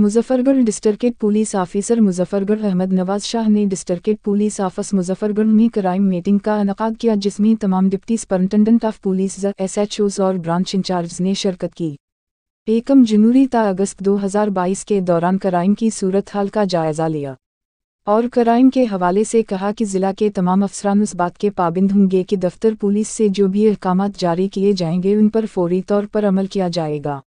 Muzaffargarh district police officer Muzaffargarh Ahmad Nawaz Shah ने district police office Muzaffargarh में crime meeting का इनका किया जिसमें तमाम deputy superintendent of police S H Os और ब्रांच इंचार्ज ने शिरकत की एकम जनवरी ता अगस्त 2022 के दौरान क्राइम की सूरत हाल का जायजा लिया और क्राइम के हवाले से कहा कि ज़िला के तमाम अफसरान उस बात के पाबंद होंगे कि दफ्तर पुलिस से जो भी अहकाम जारी किए जाएंगे उन पर फौरी तौर पर अमल किया जाएगा